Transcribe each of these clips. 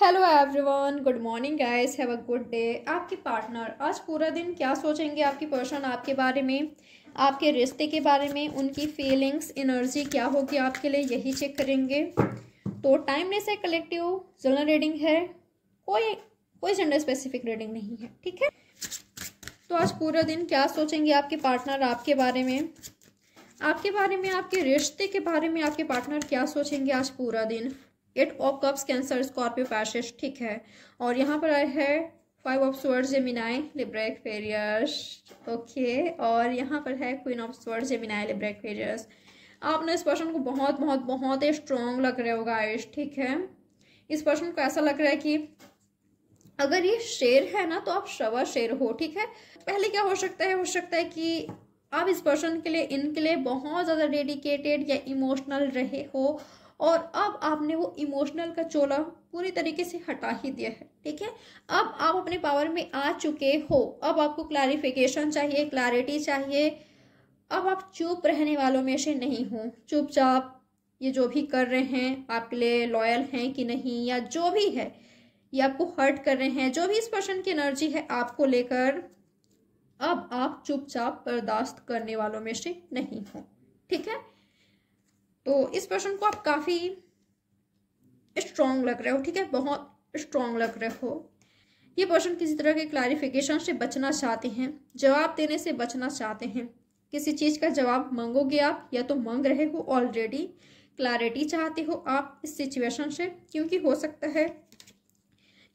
Hello everyone good morning guys have a good day आपके partner आज पूरा दिन क्या सोचेंगे आपके पर्सन आपके बारे में आपके रिश्ते के बारे में उनकी फीलिंग्स एनर्जी क्या होगी आपके लिए यही चेक करेंगे तो टाइमलेस है कलेक्टिव जनरल रीडिंग है कोई कोई जेंडर स्पेसिफिक रीडिंग नहीं है ठीक है तो आज पूरा दिन क्या सोचेंगे आपके पार्टनर आपके बारे में आपके बारे में आपके रिश्ते के बारे में आपके पार्टनर क्या सोचेंगे आज पूरा दिन eight of cups Cancer Scorpio Pisces ठीक है और यहाँ पर आया है five of sword Gemini Libra Aquarius okay और यहाँ पर है queen of sword Gemini Libra Aquarius आप ना इस पर्सन को बहुत बहुत बहुत ही स्ट्रॉन्ग लग रहे होगा आयुष ठीक है इस पर्सन को ऐसा लग रहा है कि अगर ये शेर है ना तो आप शवा शेर हो ठीक है पहले क्या हो सकता है हो सकता है कि आप इस पर्सन के लिए इनके लिए बहुत ज़्यादा डेडिकेटेड या इमोशनल रहे हो और अब आपने वो इमोशनल का चोला पूरी तरीके से हटा ही दिया है ठीक है अब आप अपने पावर में आ चुके हो अब आपको क्लैरिफिकेशन चाहिए क्लैरिटी चाहिए अब आप चुप रहने वालों में से नहीं हो चुपचाप ये जो भी कर रहे हैं आपके लिए लॉयल हैं कि नहीं या जो भी है ये आपको हर्ट कर रहे हैं जो भी इस पर्सन की एनर्जी है आपको लेकर अब आप चुपचाप बर्दाश्त करने वालों में से नहीं हो ठीक है तो इस प्रश्न को आप काफ़ी स्ट्रांग लग रहे हो ठीक है बहुत स्ट्रांग लग रहे हो ये पर्सन किसी तरह के क्लैरिफिकेशन से बचना चाहते हैं जवाब देने से बचना चाहते हैं किसी चीज़ का जवाब मांगोगे आप या तो मांग रहे हो ऑलरेडी क्लैरिटी चाहते हो आप इस सिचुएशन से क्योंकि हो सकता है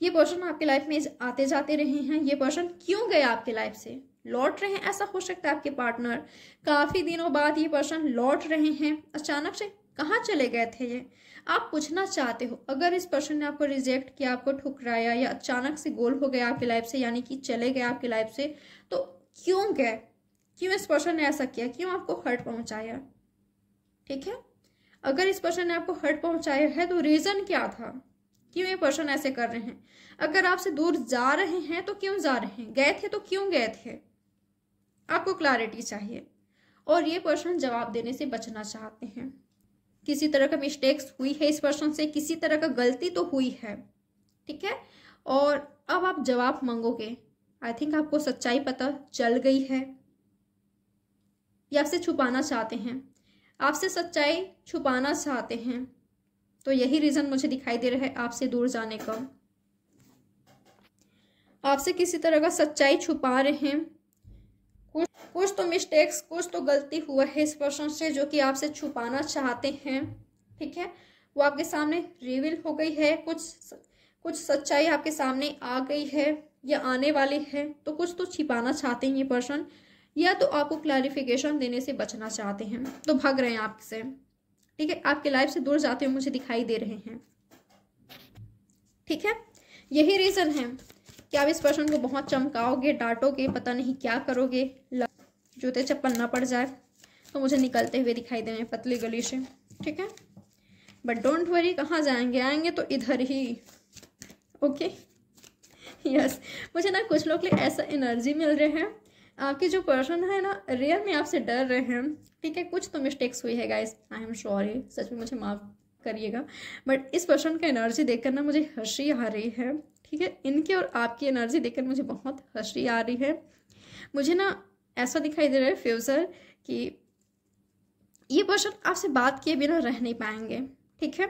ये पर्सन आपके लाइफ में आते जाते रहे हैं ये पर्सन क्यों गए आपके लाइफ से लौट रहे हैं ऐसा हो सकता है आपके पार्टनर काफ़ी दिनों बाद ये पर्सन लौट रहे हैं अचानक से कहाँ चले गए थे ये आप पूछना चाहते हो अगर इस पर्सन ने आपको रिजेक्ट किया आपको ठुकराया या अचानक से गोल हो गया आपकी लाइफ से यानी कि चले गए आपकी लाइफ से तो क्यों गए क्यों इस पर्सन ने ऐसा किया क्यों आपको हर्ट पहुंचाया ठीक है अगर इस पर्सन ने आपको हर्ट पहुंचाया है तो रीज़न क्या था क्यों ये पर्सन ऐसे कर रहे हैं अगर आपसे दूर जा रहे हैं तो क्यों जा रहे हैं गए थे तो क्यों गए थे आपको क्लैरिटी चाहिए और ये पर्सन जवाब देने से बचना चाहते हैं किसी तरह का मिस्टेक्स हुई है इस पर्सन से किसी तरह का गलती तो हुई है ठीक है और अब आप जवाब मांगोगे आई थिंक आपको सच्चाई पता चल गई है या आपसे छुपाना चाहते हैं आपसे सच्चाई छुपाना चाहते हैं तो यही रीज़न मुझे दिखाई दे रहा है आपसे दूर जाने का आपसे किसी तरह का सच्चाई छुपा रहे हैं कुछ तो मिस्टेक्स कुछ तो गलती हुआ है इस पर्सन से जो कि आपसे छुपाना चाहते हैं ठीक है वो आपके सामने रिवील हो गई है कुछ कुछ सच्चाई आपके सामने आ गई है या आने वाली है तो कुछ तो छिपाना चाहते हैं ये पर्सन या तो आपको क्लैरिफिकेशन देने से बचना चाहते हैं तो भाग रहे हैं आपसे ठीक है आपके लाइफ से दूर जाते हुए मुझे दिखाई दे रहे हैं ठीक है यही रीज़न है कि आप इस पर्सन को बहुत चमकाओगे डांटोगे पता नहीं क्या करोगे जूते चप्पल ना पड़ जाए तो मुझे निकलते हुए दिखाई दे रहे हैं पतली गली से ठीक है बट डोंट वरी कहाँ जाएंगे आएंगे तो इधर ही ओके okay? Yes yes. मुझे ना कुछ लोग ऐसा एनर्जी मिल रहे हैं आपके जो पर्सन है ना रियल में आपसे डर रहे हैं ठीक है कुछ तो मिस्टेक्स हुई है गाइस आई एम सॉरी सच में मुझे माफ़ करिएगा बट इस पर्सन का एनर्जी देखकर ना मुझे हंसी आ रही है ठीक है इनकी और आपकी एनर्जी देखकर मुझे बहुत हंसी आ रही है मुझे ना ऐसा दिखाई दे रहा है फ्यूज़र कि ये पर्सन आपसे बात किए बिना रह नहीं पाएंगे ठीक है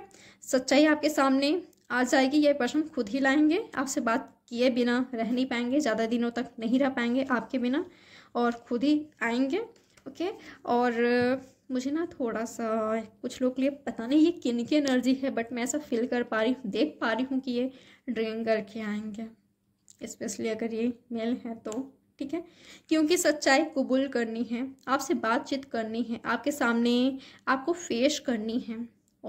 सच्चाई आपके सामने आ जाएगी ये पर्सन खुद ही लाएंगे आपसे बात किए बिना रह नहीं पाएंगे ज़्यादा दिनों तक नहीं रह पाएंगे आपके बिना और खुद ही आएंगे ओके और मुझे ना थोड़ा सा कुछ लोग के लिए पता नहीं ये किन की एनर्जी है बट मैं ऐसा फील कर पा रही हूँ देख पा रही हूँ कि ये ड्रिंक करके आएंगे इस्पेशली अगर ये मेल है तो ठीक है क्योंकि सच्चाई कबूल करनी है आपसे बातचीत करनी है आपके सामने आपको फेस करनी है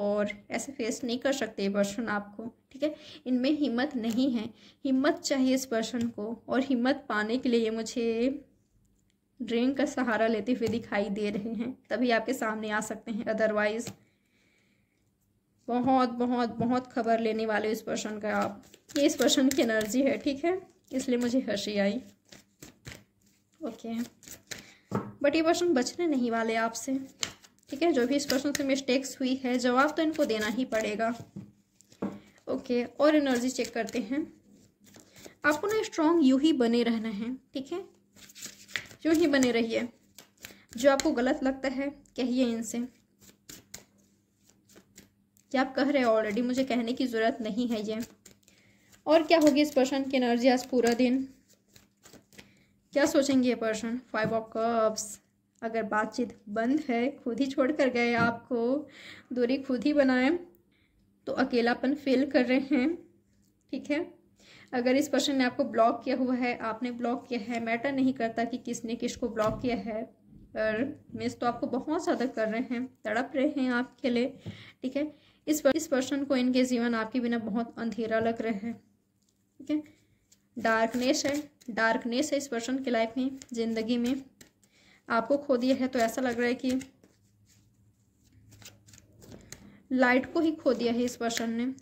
और ऐसे फेस नहीं कर सकते पर्सन आपको ठीक है इनमें हिम्मत नहीं है हिम्मत चाहिए इस पर्सन को और हिम्मत पाने के लिए मुझे ड्रिंक का सहारा लेते हुए दिखाई दे रहे हैं तभी आपके सामने आ सकते हैं अदरवाइज बहुत बहुत बहुत खबर लेने वाले इस पर्सन का आप ये इस पर्सन की एनर्जी है ठीक है इसलिए मुझे हंसी आई ओके बट ये प्रश्न बचने नहीं वाले आपसे ठीक है जो भी इस प्रश्न से मिस्टेक्स हुई है जवाब तो इनको देना ही पड़ेगा ओके और एनर्जी चेक करते हैं आपको ना स्ट्रांग यू ही बने रहना है ठीक है यू ही बने रहिए जो आपको गलत लगता है कहिए इनसे क्या आप कह रहे हैं ऑलरेडी मुझे कहने की ज़रूरत नहीं है ये और क्या होगी इस प्रश्न की एनर्जी आज पूरा दिन क्या सोचेंगे ये पर्सन फाइव ऑफ कप्स अगर बातचीत बंद है खुद ही छोड़ कर गए आपको दूरी खुद ही बनाए तो अकेलापन फील कर रहे हैं ठीक है अगर इस पर्सन ने आपको ब्लॉक किया हुआ है आपने ब्लॉक किया है मैटर नहीं करता कि किसने किसको ब्लॉक किया है पर मिस तो आपको बहुत ज़्यादा कर रहे हैं तड़प रहे हैं आपके लिए ठीक है इस पर, इस पर्सन को इनके जीवन आपके बिना बहुत अंधेरा लग रहा है ठीक है डार्कनेस है डार्कनेस है इस पर्सन के लाइफ में ज़िंदगी में आपको खो दिया है तो ऐसा लग रहा है कि लाइट को ही खो दिया है इस पर्सन ने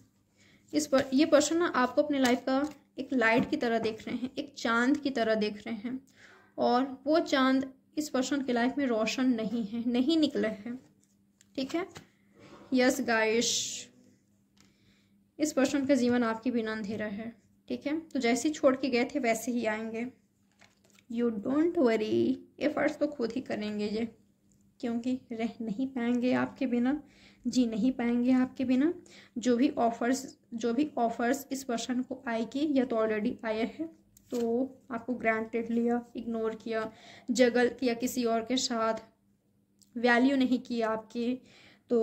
इस पर ये पर्सन ना आपको अपने लाइफ का एक लाइट की तरह देख रहे हैं एक चांद की तरह देख रहे हैं और वो चांद इस पर्सन के लाइफ में रोशन नहीं है नहीं निकले हैं ठीक है यस गाइश इस पर्सन का जीवन आपके बिना अंधेरा है ठीक है तो जैसे ही छोड़ के गए थे वैसे ही आएंगे यू डोंट वरी एफर्ट्स तो खुद ही करेंगे ये क्योंकि रह नहीं पाएंगे आपके बिना जी नहीं पाएंगे आपके बिना जो भी ऑफर्स जो भी ऑफर्स इस पर्सन को आएगी या तो ऑलरेडी आए हैं तो आपको ग्रांटेड लिया इग्नोर किया जगल किया किसी और के साथ वैल्यू नहीं की आपके तो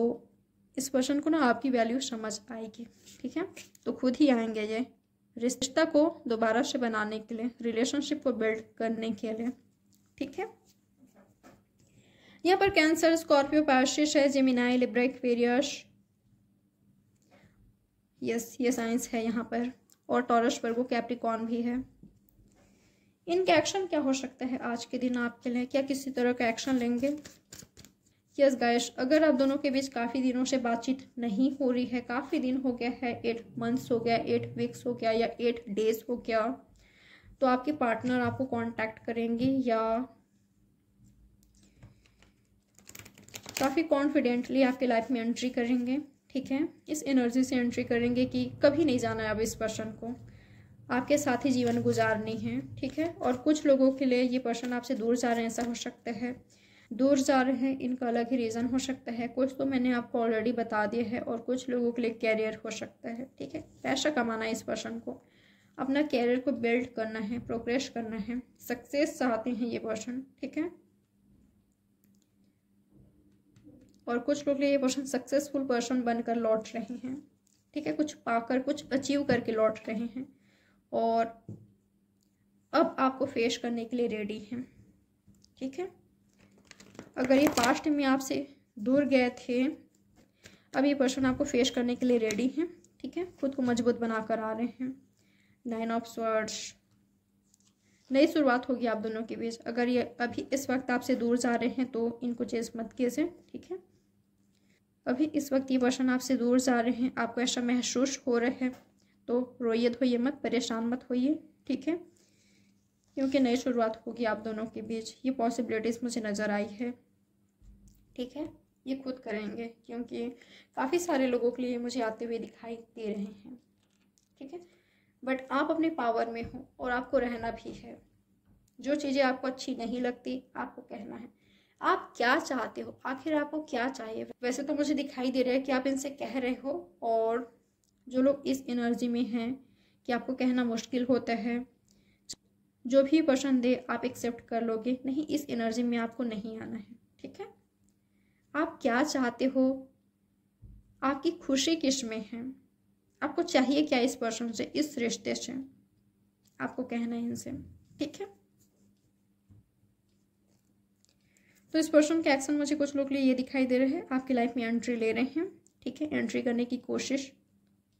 इस पर्सन को ना आपकी वैल्यू समझ आएगी ठीक है तो खुद ही आएंगे ये रिश्ता को दोबारा से बनाने के लिए रिलेशनशिप को बिल्ड करने के लिए ठीक है यहाँ पर कैंसर स्कॉर्पियो पार्शिश है जेमिनाई लिब्रा वेरियस यस ये साइंस है यहाँ पर और टॉरस वर्गो कैप्रिकॉन भी है इनका एक्शन क्या हो सकता है आज के दिन आपके लिए क्या किसी तरह का एक्शन लेंगे यस गायश अगर आप दोनों के बीच काफ़ी दिनों से बातचीत नहीं हो रही है काफ़ी दिन हो गया है एट मंथ्स हो गया एट वीक्स हो गया या एट डेज हो गया तो आपके पार्टनर आपको कांटेक्ट करेंगे या काफ़ी कॉन्फिडेंटली आपके लाइफ में एंट्री करेंगे ठीक है इस एनर्जी से एंट्री करेंगे कि कभी नहीं जाना है अब इस पर्सन को आपके साथ ही जीवन गुजारनी है ठीक है और कुछ लोगों के लिए ये पर्सन आपसे दूर जा रहे हैं ऐसा हो सकता है दूर जा रहे हैं इनका अलग ही रीज़न हो सकता है कुछ तो मैंने आपको ऑलरेडी बता दिया है और कुछ लोगों के लिए कैरियर हो सकता है ठीक है पैसा कमाना है इस पर्सन को अपना कैरियर को बिल्ड करना है प्रोग्रेस करना है सक्सेस चाहते हैं ये पर्सन ठीक है और कुछ लोग ये पर्सन सक्सेसफुल पर्सन बनकर लौट रहे हैं ठीक है कुछ पाकर कुछ अचीव करके लौट रहे हैं और अब आपको फेस करने के लिए रेडी हैं अगर ये पास्ट में आपसे दूर गए थे अब ये पर्सन आपको फेस करने के लिए रेडी हैं ठीक है खुद को मजबूत बनाकर आ रहे हैं नाइन ऑफ स्वर्ड्स नई शुरुआत होगी आप दोनों के बीच अगर ये अभी इस वक्त आपसे दूर जा रहे हैं तो इनको चेज मत कीजिए ठीक है अभी इस वक्त ये पर्सन आपसे दूर जा रहे हैं आपको ऐसा महसूस हो रहा है तो रोइए धोइए मत परेशान मत होइए ठीक है क्योंकि नई शुरुआत होगी आप दोनों के बीच ये पॉसिबिलिटीज़ मुझे नज़र आई है ठीक है ये खुद करेंगे क्योंकि काफ़ी सारे लोगों के लिए मुझे आते हुए दिखाई दे रहे हैं ठीक है बट आप अपने पावर में हो और आपको रहना भी है जो चीज़ें आपको अच्छी नहीं लगती आपको कहना है आप क्या चाहते हो आखिर आपको क्या चाहिए वैसे तो मुझे दिखाई दे रहा है कि आप इनसे कह रहे हो और जो लोग इस एनर्जी में हैं कि आपको कहना मुश्किल होता है जो भी पसंद दे आप एक्सेप्ट कर लोगे नहीं इस एनर्जी में आपको नहीं आना है ठीक है आप क्या चाहते हो आपकी खुशी किस में है आपको चाहिए क्या इस पर्सन से इस रिश्ते से आपको कहना है इनसे ठीक है तो इस पर्सन के एक्शन मुझे कुछ लोग लिए ये दिखाई दे रहे हैं आपकी लाइफ में एंट्री ले रहे हैं ठीक है एंट्री करने की कोशिश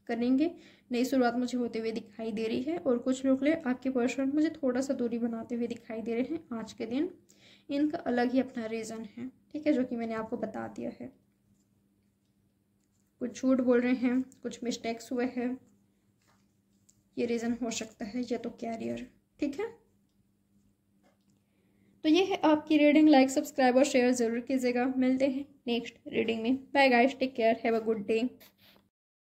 करेंगे नई शुरुआत मुझे होते हुए दिखाई दे रही है और कुछ लोग ले आपके पर्सन मुझे थोड़ा सा दूरी बनाते हुए दिखाई दे रहे हैं आज के दिन इनका अलग ही अपना रीज़न है ठीक है जो कि मैंने आपको बता दिया है कुछ झूठ बोल रहे हैं कुछ मिस्टेक्स हुए हैं ये रीज़न हो सकता है या तो कैरियर ठीक है तो ये है आपकी रीडिंग लाइक सब्सक्राइब और शेयर ज़रूर कीजिएगा मिलते हैं नेक्स्ट रीडिंग में bye guys take care have a good day